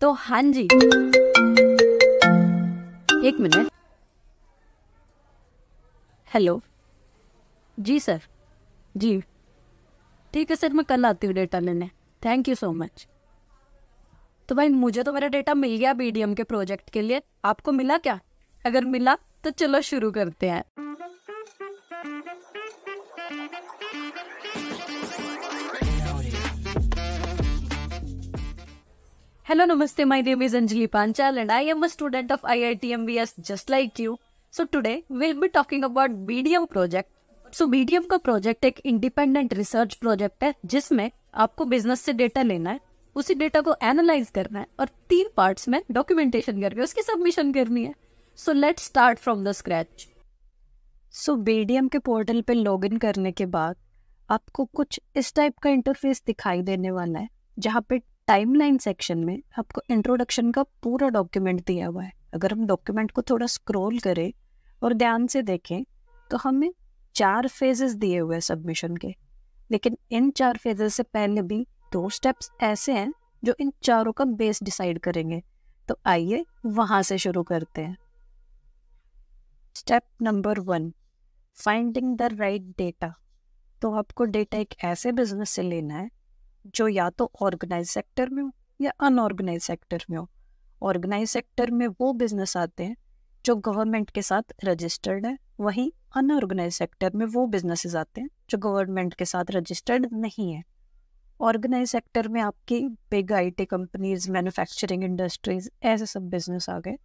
तो हाँ जी एक मिनट हेलो जी सर जी ठीक है सर मैं कल आती हूँ डेटा लेने थैंक यू सो मच तो भाई मुझे तो मेरा डेटा मिल गया बीडीएम के प्रोजेक्ट के लिए आपको मिला क्या अगर मिला तो चलो शुरू करते हैं Hello, Namaste. My name is Anjali Panchal and I am a student of IIT MBS just like you. So today we'll be talking about BDM project. So so, का प्रोजेक्ट एक इंडिपेंडेंट रिसर्च प्रोजेक्ट है जिसमें आपको business से data लेना है उसी data को एनालाइज करना है और तीन पार्ट्स में डॉक्यूमेंटेशन करके उसकी सबमिशन करनी है so let start from the scratch so BDM के पोर्टल पे इन करने के बाद आपको कुछ इस टाइप का इंटरफेस दिखाई देने वाला है जहाँ पे टाइमलाइन सेक्शन में आपको इंट्रोडक्शन का पूरा डॉक्यूमेंट दिया हुआ है अगर हम डॉक्यूमेंट को थोड़ा स्क्रॉल करें और ध्यान से देखें तो हमें चार फेजेस दिए हुए हैं सबमिशन के लेकिन इन चार फेजेस से पहले भी दो स्टेप्स ऐसे हैं जो इन चारों का बेस डिसाइड करेंगे तो आइए वहाँ से शुरू करते हैं step number one finding the right data तो आपको डेटा एक ऐसे बिजनेस से लेना है जो या तो ऑर्गेनाइज सेक्टर में हो या अनऑर्गेनाइज सेक्टर में हो ऑर्गेनाइज सेक्टर में वो बिजनेस आते हैं जो गवर्नमेंट के साथ रजिस्टर्ड है वहीं अनऑर्गेनाइज सेक्टर में वो बिजनेसेस आते हैं जो गवर्नमेंट के साथ रजिस्टर्ड नहीं है ऑर्गेनाइज सेक्टर में आपकी big IT companies manufacturing industries ऐसे सब बिजनेस आ गए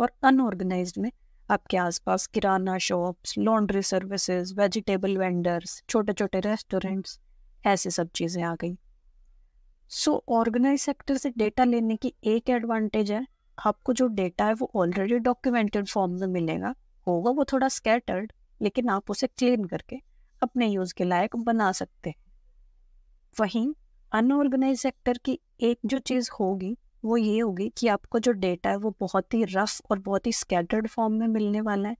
और अनऑर्गेनाइज में आपके आसपास kirana shops laundry services vegetable vendors छोटे छोटे रेस्टोरेंट्स ऐसे सब चीज़ें आ गई सो ऑर्गेनाइज सेक्टर से डेटा लेने की एक एडवांटेज है आपको जो डेटा है वो ऑलरेडी डॉक्यूमेंटेड फॉर्म में मिलेगा होगा वो थोड़ा स्कैटर्ड लेकिन आप उसे क्लीन करके अपने यूज के लायक बना सकते हैं वहीं अनऑर्गेनाइज सेक्टर की एक जो चीज़ होगी वो ये होगी कि आपको जो डेटा है वो बहुत ही रफ और बहुत ही स्कैटर्ड फॉर्म में मिलने वाला है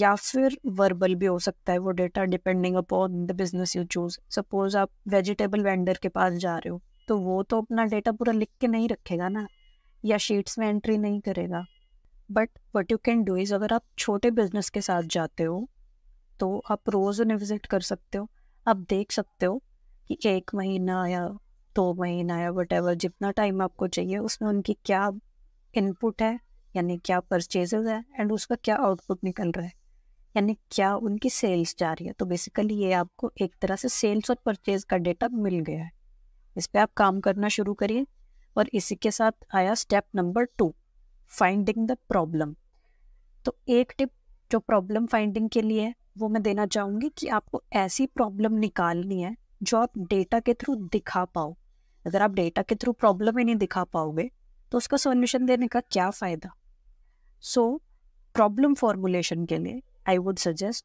या फिर वर्बल भी हो सकता है वो data depending upon the business you choose suppose आप वेजिटेबल वेंडर के पास जा रहे हो तो वो तो अपना डेटा पूरा लिख के नहीं रखेगा ना या शीट्स में एंट्री नहीं करेगा but what you can do is अगर आप छोटे बिजनेस के साथ जाते हो तो आप रोज़ उन्हें विजिट कर सकते हो आप देख सकते हो कि एक महीना या दो महीना या वट जितना टाइम आपको चाहिए उसमें उनकी क्या इनपुट है यानी क्या परचेज है एंड उसका क्या आउटपुट निकल रहा है यानी क्या उनकी सेल्स जा रही है तो बेसिकली ये आपको एक तरह से सेल्स और परचेज का डेटा मिल गया है इस पर आप काम करना शुरू करिए और इसी के साथ आया step number two finding the problem तो एक टिप जो प्रॉब्लम फाइंडिंग के लिए है वो मैं देना चाहूँगी कि आपको ऐसी प्रॉब्लम निकालनी है जो आप डेटा के थ्रू दिखा पाओ अगर आप डेटा के थ्रू प्रॉब्लम ही नहीं दिखा पाओगे तो उसका सोल्यूशन देने का क्या फ़ायदा सो प्रॉब्लम फॉर्मुलेशन के लिए आई वुड सजेस्ट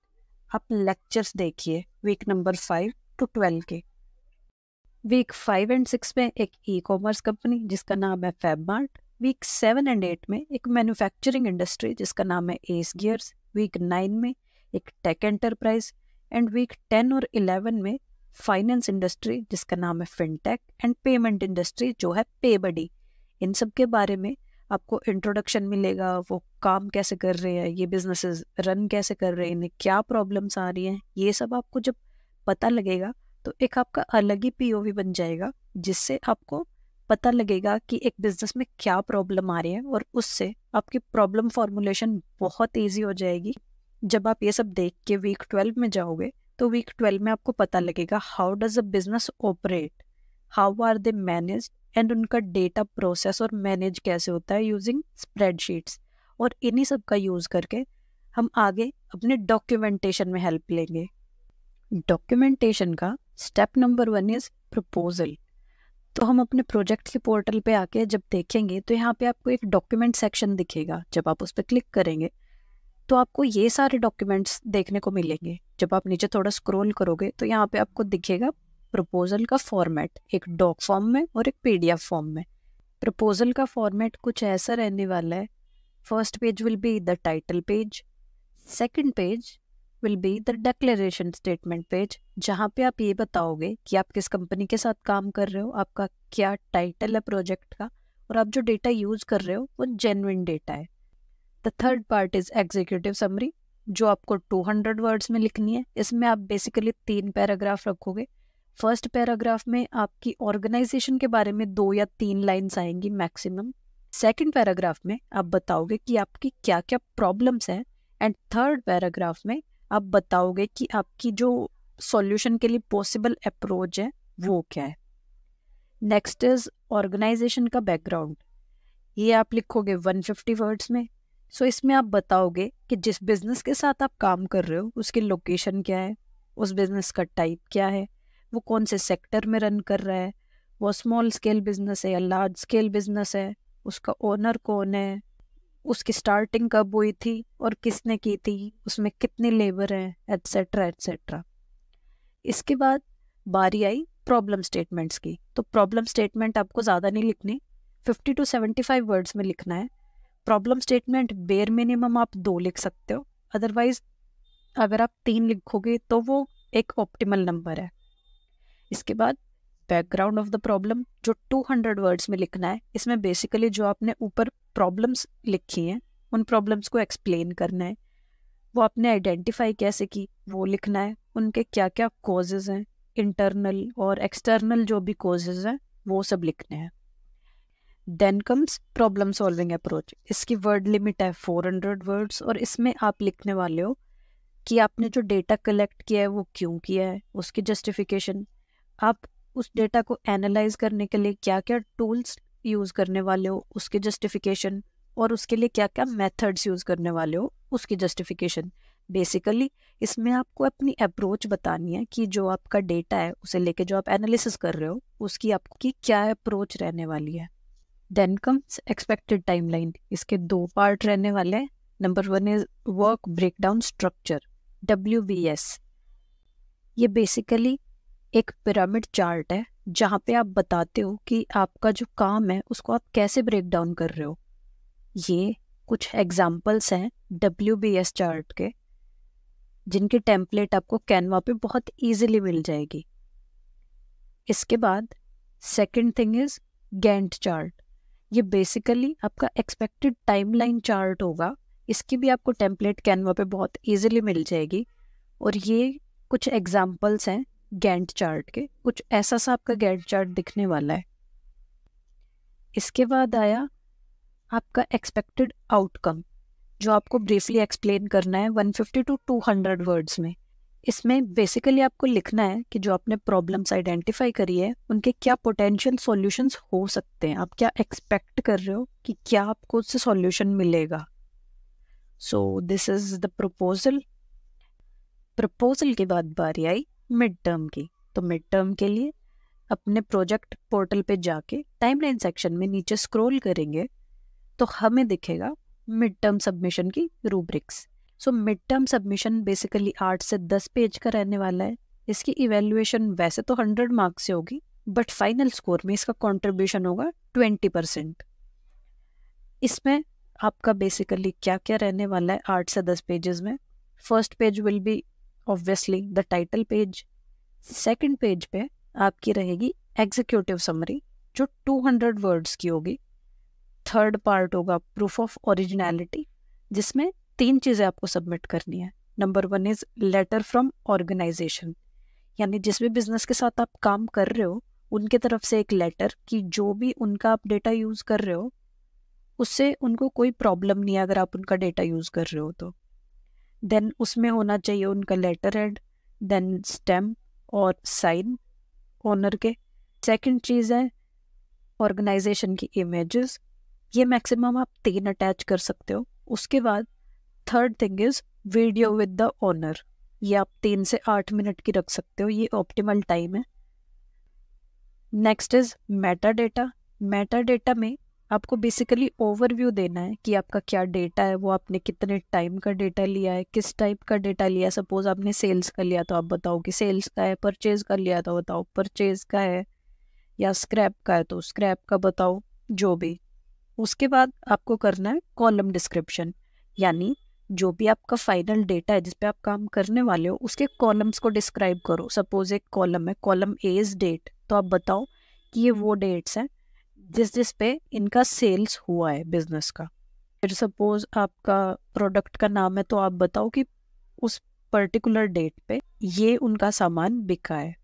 आप लेक्चर्स देखिए week number five to twelve के वीक फाइव एंड सिक्स में एक ई कॉमर्स कंपनी जिसका नाम है Mart week seven and eight में एक मैन्युफैक्चरिंग इंडस्ट्री जिसका नाम है एस गियर्स वीक नाइन में एक tech enterprise and week ten और इलेवन में फाइनेंस इंडस्ट्री जिसका नाम है फिनटेक एंड पेमेंट इंडस्ट्री जो है पेबडी इन सब के बारे में आपको इंट्रोडक्शन मिलेगा वो काम कैसे कर रहे हैं ये बिजनेसेस रन कैसे कर रहे हैं इन्हें क्या प्रॉब्लम्स आ रही हैं ये सब आपको जब पता लगेगा तो एक आपका अलग ही पीओवी बन जाएगा जिससे आपको पता लगेगा कि एक बिजनेस में क्या प्रॉब्लम आ रही है और उससे आपकी प्रॉब्लम फॉर्मुलेशन बहुत ईजी हो जाएगी जब आप ये सब देख के वीक ट्वेल्व में जाओगे तो वीक ट्वेल्व में आपको पता लगेगा how does a business operate how are they manage and उनका डेटा प्रोसेस और मैनेज कैसे होता है यूजिंग स्प्रेडशीट्स और इन्हीं सब का यूज़ करके हम आगे अपने डॉक्यूमेंटेशन में हेल्प लेंगे डॉक्यूमेंटेशन का step number one is proposal तो हम अपने प्रोजेक्ट के पोर्टल पे आके जब देखेंगे तो यहाँ पे आपको एक डॉक्यूमेंट सेक्शन दिखेगा जब आप उस पर क्लिक करेंगे तो आपको ये सारे डॉक्यूमेंट्स देखने को मिलेंगे जब आप नीचे थोड़ा स्क्रॉल करोगे तो यहाँ पे आपको दिखेगा प्रपोजल का फॉर्मेट एक डॉक फॉर्म में और एक पीडीएफ फॉर्म में प्रपोजल का फॉर्मेट कुछ ऐसा रहने वाला है first page will be the title page second page will be the declaration statement page जहाँ पे आप ये बताओगे कि आप किस कंपनी के साथ काम कर रहे हो आपका क्या टाइटल है प्रोजेक्ट का और आप जो डेटा यूज कर रहे हो वो जेन्युइन डेटा है the third part is executive summary जो आपको 200 वर्ड्स में लिखनी है इसमें आप बेसिकली तीन पैराग्राफ रखोगे फर्स्ट पैराग्राफ में आपकी ऑर्गेनाइजेशन के बारे में दो या तीन लाइंस आएंगी मैक्सिमम सेकंड पैराग्राफ में आप बताओगे कि आपकी क्या क्या प्रॉब्लम्स हैं एंड थर्ड पैराग्राफ में आप बताओगे कि आपकी जो सॉल्यूशन के लिए पॉसिबल अप्रोच है वो क्या है नेक्स्ट इज ऑर्गेनाइजेशन का बैकग्राउंड ये आप लिखोगे 150 वर्ड्स में सो so इसमें आप बताओगे कि जिस बिज़नेस के साथ आप काम कर रहे हो उसकी लोकेशन क्या है उस बिज़नेस का टाइप क्या है वो कौन से सेक्टर में रन कर रहा है वो स्मॉल स्केल बिजनेस है या लार्ज स्केल बिजनेस है उसका ओनर कौन है उसकी स्टार्टिंग कब हुई थी और किसने की थी उसमें कितने लेबर हैं एट्सेट्रा एट्सेट्रा इसके बाद बारी आई प्रॉब्लम स्टेटमेंट्स की तो प्रॉब्लम स्टेटमेंट आपको ज़्यादा नहीं लिखनी 50 टू 75 वर्ड्स में लिखना है प्रॉब्लम स्टेटमेंट बेर मिनिमम आप दो लिख सकते हो अदरवाइज अगर आप तीन लिखोगे तो वो एक ऑप्टिमल नंबर है इसके बाद बैकग्राउंड ऑफ द प्रॉब्लम जो 200 वर्ड्स में लिखना है इसमें बेसिकली जो आपने ऊपर प्रॉब्लम्स लिखी हैं उन प्रॉब्लम्स को एक्सप्लेन करना है वो आपने आइडेंटिफाई कैसे की वो लिखना है उनके क्या क्या कॉजेज हैं इंटरनल और एक्सटर्नल जो भी कॉजेज हैं वो सब लिखने हैं then comes problem solving approach इसकी वर्ड लिमिट है 400 वर्ड्स और इसमें आप लिखने वाले हो कि आपने जो डेटा कलेक्ट किया है वो क्यों किया है उसकी जस्टिफिकेशन आप उस डेटा को एनालाइज करने के लिए क्या क्या टूल्स यूज़ करने वाले हो उसके जस्टिफिकेशन और उसके लिए क्या क्या मेथड्स यूज़ करने वाले हो उसकी जस्टिफिकेशन बेसिकली इसमें आपको अपनी अप्रोच बतानी है कि जो आपका डेटा है उसे लेके जो आप एनालिसिस कर रहे हो उसकी आपकी क्या अप्रोच रहने वाली है देन कम्स एक्सपेक्टेड टाइमलाइन इसके दो पार्ट रहने वाले हैं number one is work breakdown structure W B S ये बेसिकली एक पिरामिड चार्ट है जहाँ पे आप बताते हो कि आपका जो काम है उसको आप कैसे ब्रेक डाउन कर रहे हो ये कुछ एग्जाम्पल्स हैं डब्ल्यू बी एस चार्ट के जिनके टेम्पलेट आपको कैनवा पे बहुत इजीली मिल जाएगी इसके बाद second thing is Gantt chart ये बेसिकली आपका एक्सपेक्टेड टाइमलाइन चार्ट होगा इसकी भी आपको टेम्पलेट कैनवा पे बहुत इजीली मिल जाएगी और ये कुछ एग्जाम्पल्स हैं गैंट चार्ट के कुछ ऐसा सा आपका गैंट चार्ट दिखने वाला है इसके बाद आया आपका एक्सपेक्टेड आउटकम जो आपको ब्रीफली एक्सप्लेन करना है 150 टू 200 वर्ड्स में इसमें बेसिकली आपको लिखना है कि जो आपने प्रॉब्लम्स आइडेंटिफाई करी है उनके क्या पोटेंशियल सॉल्यूशंस हो सकते हैं आप क्या एक्सपेक्ट कर रहे हो कि क्या आपको उससे सॉल्यूशन मिलेगा so this is the proposal proposal के बाद बारी आई मिड टर्म की तो मिड टर्म के लिए अपने प्रोजेक्ट पोर्टल पे जाके टाइमलाइन सेक्शन में नीचे स्क्रॉल करेंगे तो हमें दिखेगा मिड टर्म सबमिशन की rubrics so mid term submission basically आठ से दस पेज का रहने वाला है इसकी इवेल्युएशन वैसे तो हंड्रेड मार्क्स से होगी बट फाइनल स्कोर में इसका कॉन्ट्रीब्यूशन होगा ट्वेंटी परसेंट इसमें आपका बेसिकली क्या क्या रहने वाला है आठ से दस पेजेस में first page will be obviously the title page second page पे आपकी रहेगी एग्जीक्यूटिव समरी जो 200 वर्ड्स की होगी थर्ड पार्ट होगा प्रूफ ऑफ ओरिजिनलिटी जिसमें तीन चीज़ें आपको सबमिट करनी है number one is letter from organisation यानी जिस भी बिजनेस के साथ आप काम कर रहे हो उनके तरफ से एक लेटर कि जो भी उनका आप डेटा यूज़ कर रहे हो उससे उनको कोई प्रॉब्लम नहीं है अगर आप उनका डेटा यूज़ कर रहे हो तो देन उसमें होना चाहिए उनका लेटर हेड देन स्टेम और साइन ओनर के सेकंड चीज़ है ऑर्गेनाइजेशन की इमेजेस ये मैक्सिमम आप तीन अटैच कर सकते हो उसके बाद third thing is video with the owner ये आप तीन से आठ मिनट की रख सकते हो ये ऑप्टिमल टाइम है next is meta data meta data में आपको बेसिकली ओवरव्यू देना है कि आपका क्या डेटा है वो आपने कितने टाइम का डेटा लिया है किस टाइप का डेटा लिया सपोज आपने सेल्स का लिया तो आप बताओ कि सेल्स का है परचेज का लिया तो बताओ परचेज का है या स्क्रैप का है तो स्क्रैप का बताओ जो भी उसके बाद आपको करना है कॉलम डिस्क्रिप्शन यानी जो भी आपका फाइनल डेटा है जिसपे आप काम करने वाले हो उसके कॉलम्स को डिस्क्राइब करो सपोज एक कॉलम है कॉलम ए इज़ डेट तो आप बताओ कि ये वो डेट्स हैं जिस जिस पे इनका सेल्स हुआ है बिजनेस का फिर सपोज आपका प्रोडक्ट का नाम है तो आप बताओ कि उस पर्टिकुलर डेट पे ये उनका सामान बिका है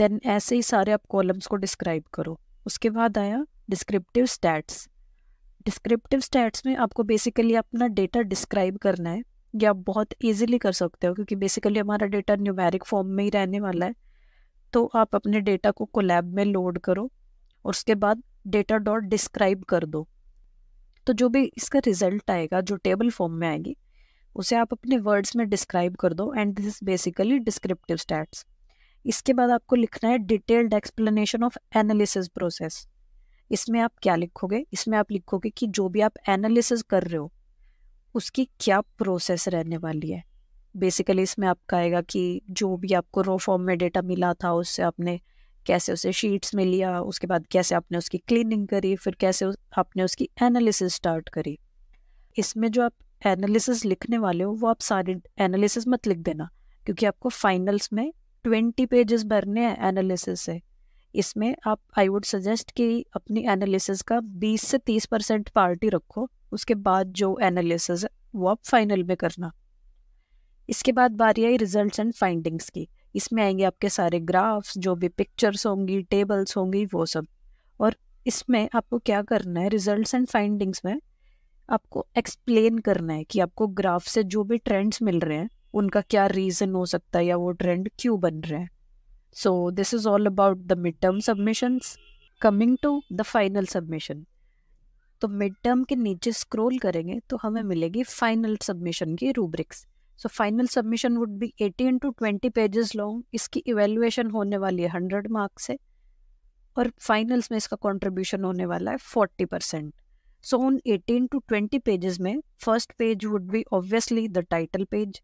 देन ऐसे ही सारे आप कॉलम्स को डिस्क्राइब करो उसके बाद आया डिस्क्रिप्टिव स्टैट्स डिस्क्रिप्टिव स्टैट्स में आपको बेसिकली अपना डेटा डिस्क्राइब करना है ये आप बहुत ईजिली कर सकते हो क्योंकि बेसिकली हमारा डेटा न्यूमेरिक फॉर्म में ही रहने वाला है तो आप अपने डेटा को कोलैब में लोड करो और उसके बाद डेटा डॉट डिस्क्राइब कर दो तो जो भी इसका रिजल्ट आएगा जो टेबल फॉर्म में आएगी उसे आप अपने वर्ड्स में डिस्क्राइब कर दो and this is basically descriptive stats इसके बाद आपको लिखना है detailed explanation of analysis process इसमें आप क्या लिखोगे इसमें आप लिखोगे कि जो भी आप एनालिसिस कर रहे हो उसकी क्या प्रोसेस रहने वाली है बेसिकली इसमें आपका आएगा कि जो भी आपको रो फॉर्म में डेटा मिला था उससे आपने कैसे उसे शीट्स में लिया उसके बाद कैसे आपने उसकी क्लीनिंग करी फिर कैसे आपने उसकी एनालिसिस स्टार्ट करी इसमें जो आप एनालिसिस लिखने वाले हो वो आप सारे एनालिसिस मत लिख देना क्योंकि आपको फाइनल्स में ट्वेंटी पेजेस भरने हैं एनालिसिस से इसमें आप आई वुड सजेस्ट कि अपनी एनालिसिस का बीस से तीस परसेंट पार्टी रखो उसके बाद जो एनालिसिस है वो आप फाइनल में करना इसके बाद बारी आई रिजल्ट एंड फाइंडिंग्स की इसमें आएंगे आपके सारे ग्राफ्स जो भी पिक्चर्स होंगी टेबल्स होंगी वो सब और इसमें आपको क्या करना है रिजल्ट्स एंड फाइंडिंग्स में आपको एक्सप्लेन करना है कि आपको ग्राफ से जो भी ट्रेंड्स मिल रहे हैं उनका क्या रीज़न हो सकता है या वो ट्रेंड क्यों बन रहे हैं so this is all about the mid term submissions coming to the final submission तो मिड टर्म के नीचे स्क्रोल करेंगे तो हमें मिलेगी फाइनल सबमिशन की rubrics so final submission would be eighteen to twenty pages long इसकी इवेल्युएशन होने वाली है हंड्रेड मार्क्स से और फाइनल्स में इसका कॉन्ट्रीब्यूशन होने वाला है फोर्टी परसेंट सो उन एटीन टू ट्वेंटी पेजेस में first page would be obviously the title page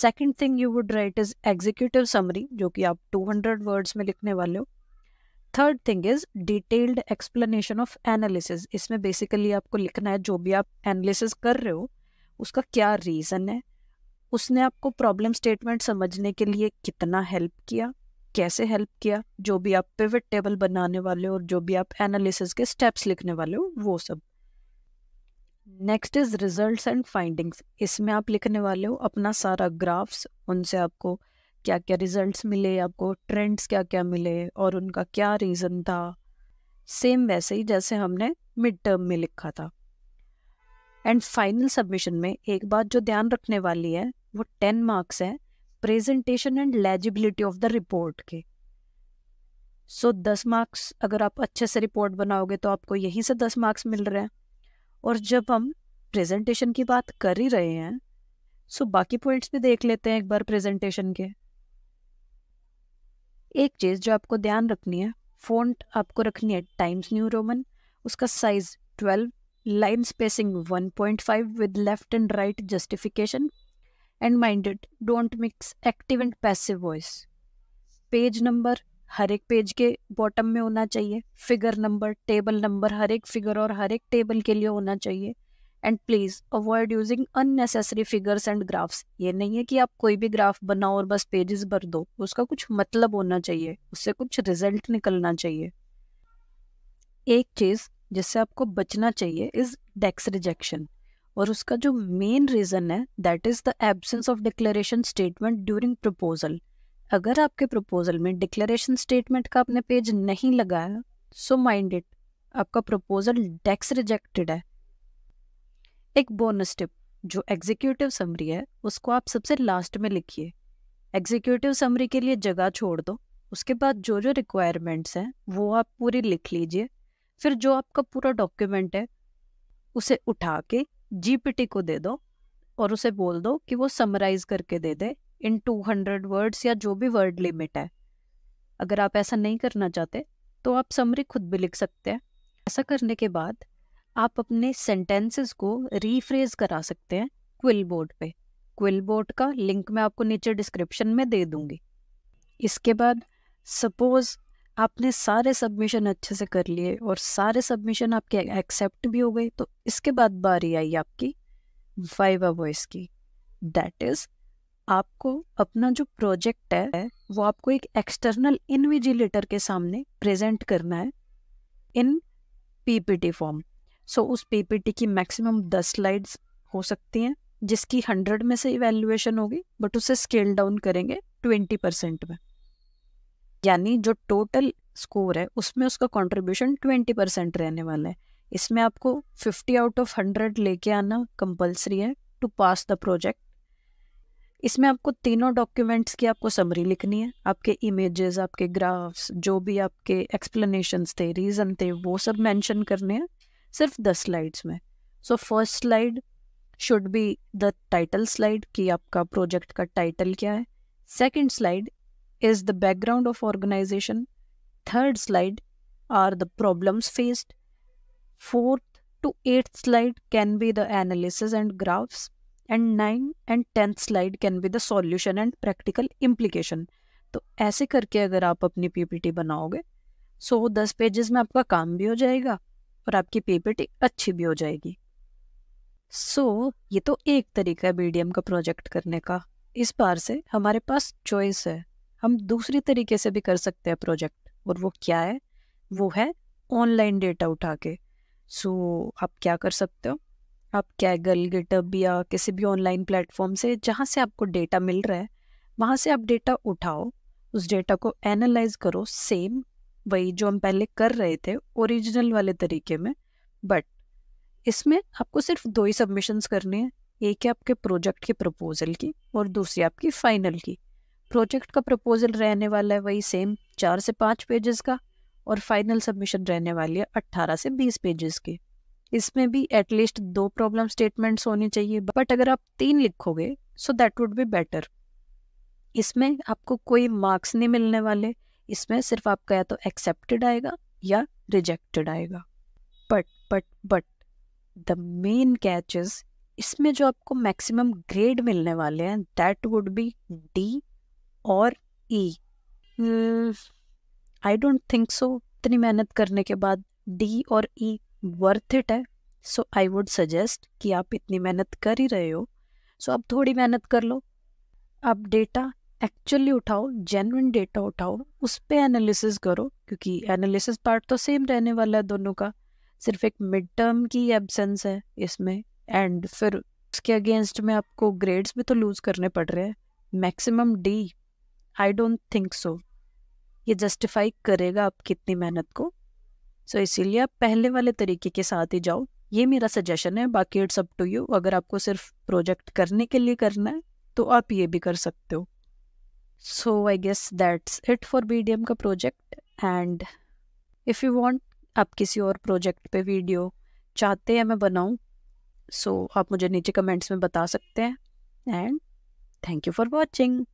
second thing you would write is executive summary जो कि आप टू हंड्रेड वर्ड्स में लिखने वाले हो third thing is detailed explanation of analysis इसमें बेसिकली आपको लिखना है जो भी आप एनालिसिस कर रहे हो उसका क्या रीज़न है उसने आपको प्रॉब्लम स्टेटमेंट समझने के लिए कितना हेल्प किया कैसे हेल्प किया जो भी आप पिविट टेबल बनाने वाले हो और जो भी आप एनालिसिस के स्टेप्स लिखने वाले हो वो सब next is results and findings इसमें आप लिखने वाले हो अपना सारा ग्राफ्स उनसे आपको क्या क्या रिजल्ट्स मिले आपको ट्रेंड्स क्या क्या मिले और उनका क्या रीज़न था सेम वैसे ही जैसे हमने मिड टर्म में लिखा था एंड फाइनल सबमिशन में एक बात जो ध्यान रखने वाली है वो टेन मार्क्स है presentation and legibility of the report के सो so, दस मार्क्स अगर आप अच्छे से रिपोर्ट बनाओगे तो आपको यहीं से दस मार्क्स मिल रहे हैं और जब हम प्रेजेंटेशन की बात कर ही रहे हैं सो so बाकी पॉइंट्स भी देख लेते हैं एक बार प्रेजेंटेशन के एक चीज़ जो आपको ध्यान रखनी है फ़ॉन्ट आपको रखनी है टाइम्स न्यू रोमन उसका size twelve line spacing one point five with left and right justification and minded don't mix active and passive voice page number हर एक पेज के बॉटम में होना चाहिए फिगर नंबर टेबल नंबर हर एक figure और हर एक टेबल के लिए होना चाहिए and please avoid using unnecessary figures and graphs ये नहीं है कि आप कोई भी ग्राफ बनाओ और बस पेजेस भर दो उसका कुछ मतलब होना चाहिए उससे कुछ रिजल्ट निकलना चाहिए एक चीज़ जिससे आपको बचना चाहिए इज़ डेक्स रिजेक्शन और उसका जो मेन रीज़न है that is the absence of declaration statement during proposal अगर आपके प्रपोजल में डिक्लेरेशन स्टेटमेंट का आपने पेज नहीं लगाया सो माइंड इट आपका प्रपोजल डेक्स रिजेक्टेड है एक बोनस टिप जो एग्जीक्यूटिव समरी है उसको आप सबसे लास्ट में लिखिए एग्जीक्यूटिव समरी के लिए जगह छोड़ दो उसके बाद जो जो रिक्वायरमेंट्स हैं वो आप पूरी लिख लीजिए फिर जो आपका पूरा डॉक्यूमेंट है उसे उठा के जीपीटी को दे दो और उसे बोल दो कि वो समराइज करके दे दे इन टू हंड्रेड वर्ड्स या जो भी वर्ड लिमिट है अगर आप ऐसा नहीं करना चाहते तो आप समरी खुद भी लिख सकते हैं ऐसा करने के बाद आप अपने सेंटेंसेस को रीफ्रेज करा सकते हैं क्विल बोर्ड पे क्विल बोर्ड का लिंक मैं आपको नीचे डिस्क्रिप्शन में दे दूंगी इसके बाद सपोज आपने सारे सबमिशन अच्छे से कर लिए और सारे सबमिशन आपके एक्सेप्ट भी हो गए तो इसके बाद बारी आई आपकी वाइवा वॉइस की दैट इज़ आपको अपना जो प्रोजेक्ट है वो आपको एक एक्सटर्नल इनविजिलेटर के सामने प्रेजेंट करना है इन पीपीटी फॉर्म सो उस पीपीटी की मैक्सिमम दस स्लाइड्स हो सकती हैं जिसकी हंड्रेड में से इवेल्युएशन होगी बट उसे स्केल डाउन करेंगे ट्वेंटी परसेंट में यानी जो टोटल स्कोर है उसमें उसका कंट्रीब्यूशन ट्वेंटी परसेंट रहने वाला है इसमें आपको फिफ्टी आउट ऑफ हंड्रेड लेके आना कंपलसरी है टू पास द प्रोजेक्ट इसमें आपको तीनों डॉक्यूमेंट्स की आपको समरी लिखनी है आपके इमेजेस आपके ग्राफ्स जो भी आपके एक्सप्लेनेशंस थे रीज़न थे वो सब मेंशन करने हैं सिर्फ दस स्लाइड्स में so first slide should be the title slide कि आपका प्रोजेक्ट का टाइटल क्या है second slide is the background of organization. Third slide are the problems faced. Fourth to eighth slide can be the analysis and graphs. And nine and tenth slide can be the solution and practical implication तो ऐसे करके अगर आप अपनी PPT बनाओगे सो so, दस pages में आपका काम भी हो जाएगा और आपकी पीपीटी अच्छी भी हो जाएगी सो so, ये तो एक तरीका है बीडीएम का प्रोजेक्ट करने का इस बार से हमारे पास चॉइस है हम दूसरी तरीके से भी कर सकते हैं प्रोजेक्ट और वो क्या है वो है ऑनलाइन डेटा उठा के सो so, आप क्या कर सकते हो आप कैगल गिटअप या किसी भी ऑनलाइन प्लेटफॉर्म से जहाँ से आपको डेटा मिल रहा है वहाँ से आप डेटा उठाओ उस डेटा को एनालाइज करो सेम वही जो हम पहले कर रहे थे ओरिजिनल वाले तरीके में बट इसमें आपको सिर्फ दो ही सबमिशंस करने हैं एक है आपके प्रोजेक्ट के प्रपोजल की और दूसरी आपकी फाइनल की प्रोजेक्ट का प्रपोजल रहने वाला है वही सेम चार से पाँच पेजेस का और फाइनल सबमिशन रहने वाली है अट्ठारह से बीस पेजेस की इसमें भी एटलीस्ट दो प्रॉब्लम स्टेटमेंट्स होने चाहिए बट अगर आप तीन लिखोगे so that would be better इसमें आपको कोई मार्क्स नहीं मिलने वाले इसमें सिर्फ आपका या तो एक्सेप्टेड आएगा या रिजेक्टेड आएगा but but but the main catches इसमें जो आपको मैक्सिमम ग्रेड मिलने वाले हैं दैट वुड बी डी और ई आई डोंट थिंक सो इतनी मेहनत करने के बाद डी और ई वर्थ इट है सो आई वुड सजेस्ट कि आप इतनी मेहनत कर ही रहे हो सो so आप थोड़ी मेहनत कर लो आप डेटा एक्चुअली उठाओ जेनविन डेटा उठाओ उस पर एनालिसिस करो क्योंकि एनालिसिस पार्ट तो सेम रहने वाला है दोनों का सिर्फ एक मिड टर्म की एबसेंस है इसमें एंड फिर उसके अगेंस्ट में आपको ग्रेड्स भी तो लूज़ करने पड़ रहे हैं maximum D I don't think so ये जस्टिफाई करेगा आप कितनी मेहनत को सो so, इसीलिए आप पहले वाले तरीके के साथ ही जाओ ये मेरा सजेशन है बाकी इट्स अप टू यू अगर आपको सिर्फ प्रोजेक्ट करने के लिए करना है तो आप ये भी कर सकते हो so I guess that's it for B D M का project and if you want आप किसी और प्रोजेक्ट पे वीडियो चाहते हैं मैं बनाऊँ सो so, आप मुझे नीचे कमेंट्स में बता सकते हैं and thank you for watching